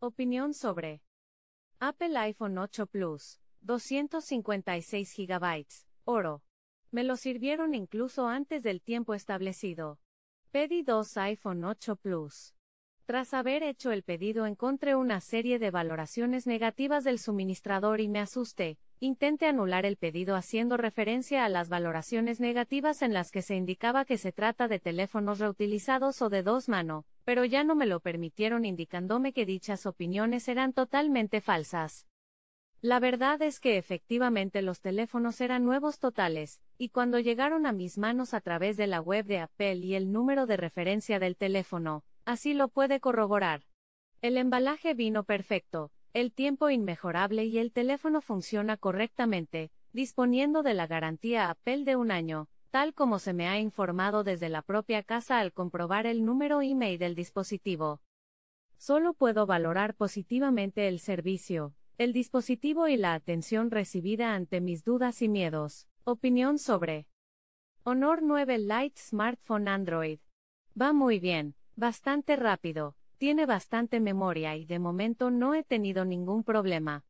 Opinión sobre Apple iPhone 8 Plus, 256 GB, oro. Me lo sirvieron incluso antes del tiempo establecido. Pedí dos iPhone 8 Plus. Tras haber hecho el pedido encontré una serie de valoraciones negativas del suministrador y me asusté, intente anular el pedido haciendo referencia a las valoraciones negativas en las que se indicaba que se trata de teléfonos reutilizados o de dos mano, pero ya no me lo permitieron indicándome que dichas opiniones eran totalmente falsas. La verdad es que efectivamente los teléfonos eran nuevos totales, y cuando llegaron a mis manos a través de la web de Apple y el número de referencia del teléfono, así lo puede corroborar. El embalaje vino perfecto, el tiempo inmejorable y el teléfono funciona correctamente, disponiendo de la garantía Apple de un año, tal como se me ha informado desde la propia casa al comprobar el número email del dispositivo. Solo puedo valorar positivamente el servicio, el dispositivo y la atención recibida ante mis dudas y miedos. Opinión sobre Honor 9 Lite Smartphone Android. Va muy bien, bastante rápido, tiene bastante memoria y de momento no he tenido ningún problema.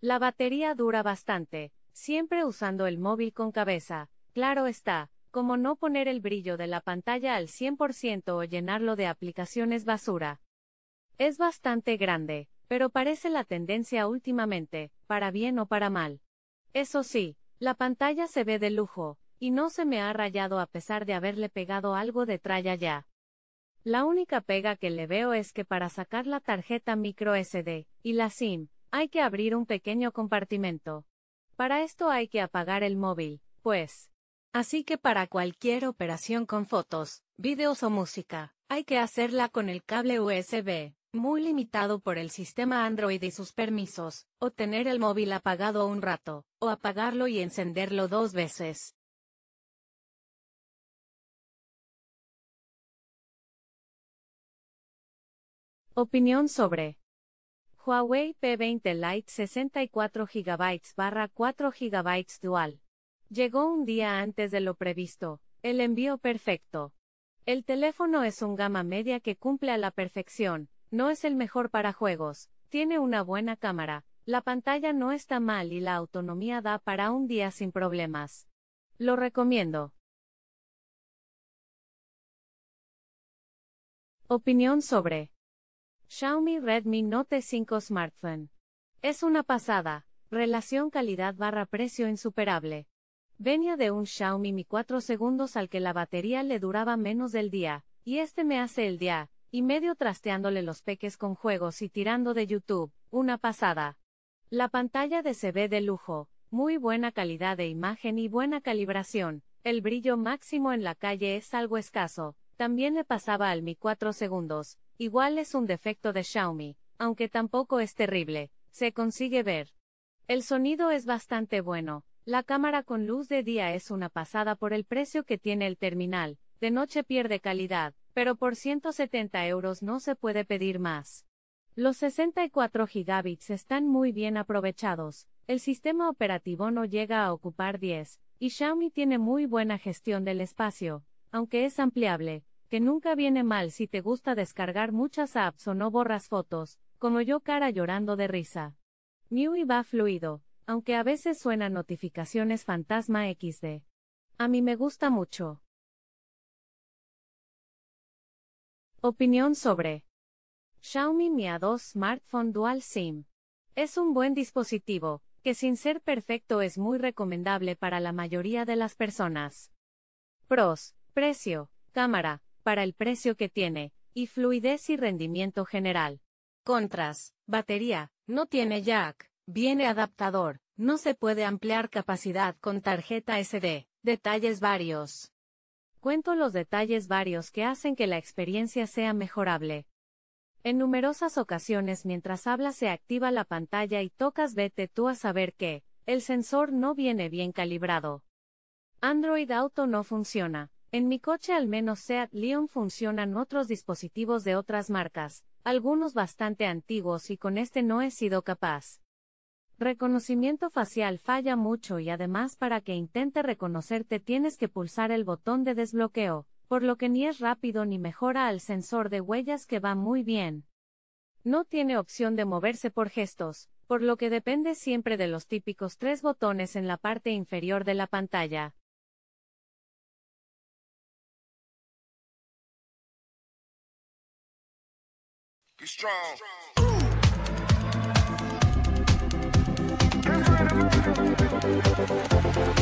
La batería dura bastante, siempre usando el móvil con cabeza, claro está, como no poner el brillo de la pantalla al 100% o llenarlo de aplicaciones basura. Es bastante grande, pero parece la tendencia últimamente, para bien o para mal. Eso sí, la pantalla se ve de lujo, y no se me ha rayado a pesar de haberle pegado algo de tralla ya. La única pega que le veo es que para sacar la tarjeta micro SD y la SIM, hay que abrir un pequeño compartimento. Para esto hay que apagar el móvil, pues. Así que para cualquier operación con fotos, videos o música, hay que hacerla con el cable USB, muy limitado por el sistema Android y sus permisos, o tener el móvil apagado un rato, o apagarlo y encenderlo dos veces. Opinión sobre Huawei P20 Lite 64 GB barra 4 GB Dual. Llegó un día antes de lo previsto, el envío perfecto. El teléfono es un gama media que cumple a la perfección, no es el mejor para juegos, tiene una buena cámara, la pantalla no está mal y la autonomía da para un día sin problemas. Lo recomiendo. Opinión sobre Xiaomi Redmi Note 5 Smartphone. Es una pasada, relación calidad barra precio insuperable. Venía de un Xiaomi Mi 4 segundos al que la batería le duraba menos del día, y este me hace el día, y medio trasteándole los peques con juegos y tirando de YouTube, una pasada. La pantalla de se ve de lujo, muy buena calidad de imagen y buena calibración, el brillo máximo en la calle es algo escaso, también le pasaba al Mi 4 segundos, igual es un defecto de Xiaomi, aunque tampoco es terrible, se consigue ver. El sonido es bastante bueno, la cámara con luz de día es una pasada por el precio que tiene el terminal, de noche pierde calidad, pero por 170 euros no se puede pedir más. Los 64 gigabits están muy bien aprovechados, el sistema operativo no llega a ocupar 10, y Xiaomi tiene muy buena gestión del espacio, aunque es ampliable, que nunca viene mal si te gusta descargar muchas apps o no borras fotos, como yo cara llorando de risa. MIUI va fluido, aunque a veces suenan notificaciones fantasma XD. A mí me gusta mucho. Opinión sobre Xiaomi Mi A2 Smartphone Dual SIM. Es un buen dispositivo, que sin ser perfecto es muy recomendable para la mayoría de las personas. Pros, precio, cámara, para el precio que tiene, y fluidez y rendimiento general. Contras, batería, no tiene jack, viene adaptador, no se puede ampliar capacidad con tarjeta SD, detalles varios. Cuento los detalles varios que hacen que la experiencia sea mejorable. En numerosas ocasiones mientras hablas se activa la pantalla y tocas vete tú a saber que, el sensor no viene bien calibrado. Android Auto no funciona, en mi coche al menos Seat Leon funcionan otros dispositivos de otras marcas, algunos bastante antiguos y con este no he sido capaz. Reconocimiento facial falla mucho y además para que intente reconocerte tienes que pulsar el botón de desbloqueo, por lo que ni es rápido ni mejora al sensor de huellas que va muy bien. No tiene opción de moverse por gestos, por lo que depende siempre de los típicos tres botones en la parte inferior de la pantalla, Be strong. Be strong.